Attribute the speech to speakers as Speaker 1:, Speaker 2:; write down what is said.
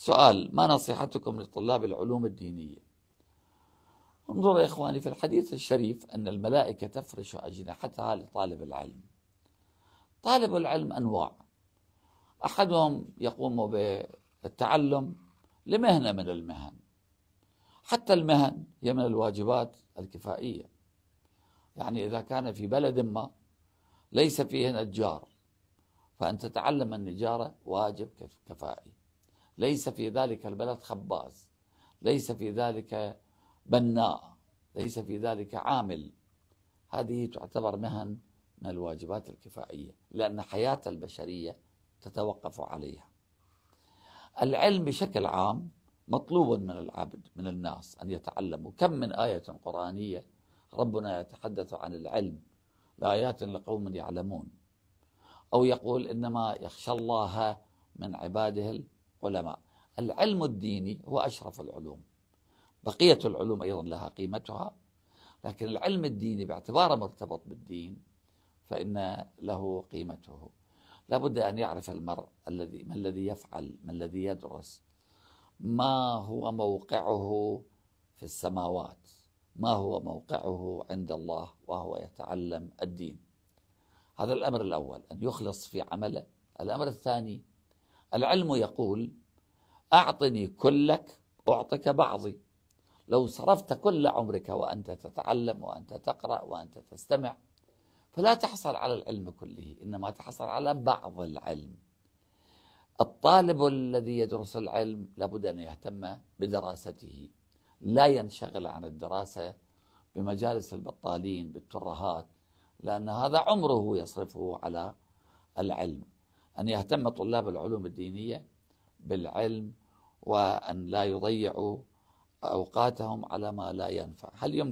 Speaker 1: سؤال ما نصيحتكم لطلاب العلوم الدينية انظروا يا إخواني في الحديث الشريف أن الملائكة تفرش أجنحتها لطالب العلم طالب العلم أنواع أحدهم يقوم بالتعلم لمهنة من المهن حتى المهن هي من الواجبات الكفائية يعني إذا كان في بلد ما ليس فيه نجار فأن تتعلم النجارة واجب كفائي ليس في ذلك البلد خباز ليس في ذلك بناء ليس في ذلك عامل هذه تعتبر مهن من الواجبات الكفائية لأن حياة البشرية تتوقف عليها العلم بشكل عام مطلوب من العبد من الناس أن يتعلموا كم من آية قرآنية ربنا يتحدث عن العلم لآيات لقوم يعلمون أو يقول إنما يخشى الله من عباده علماء العلم الديني هو أشرف العلوم بقية العلوم أيضا لها قيمتها لكن العلم الديني باعتباره مرتبط بالدين فإن له قيمته لابد أن يعرف المرء الذي ما الذي يفعل ما الذي يدرس ما هو موقعه في السماوات ما هو موقعه عند الله وهو يتعلم الدين هذا الأمر الأول أن يخلص في عمله الأمر الثاني العلم يقول أعطني كلك أعطك بعضي لو صرفت كل عمرك وأنت تتعلم وأنت تقرأ وأنت تستمع فلا تحصل على العلم كله إنما تحصل على بعض العلم الطالب الذي يدرس العلم لابد أن يهتم بدراسته لا ينشغل عن الدراسة بمجالس البطالين بالترهات لأن هذا عمره يصرفه على العلم أن يهتم طلاب العلوم الدينية بالعلم وأن لا يضيعوا أوقاتهم على ما لا ينفع هل يمكن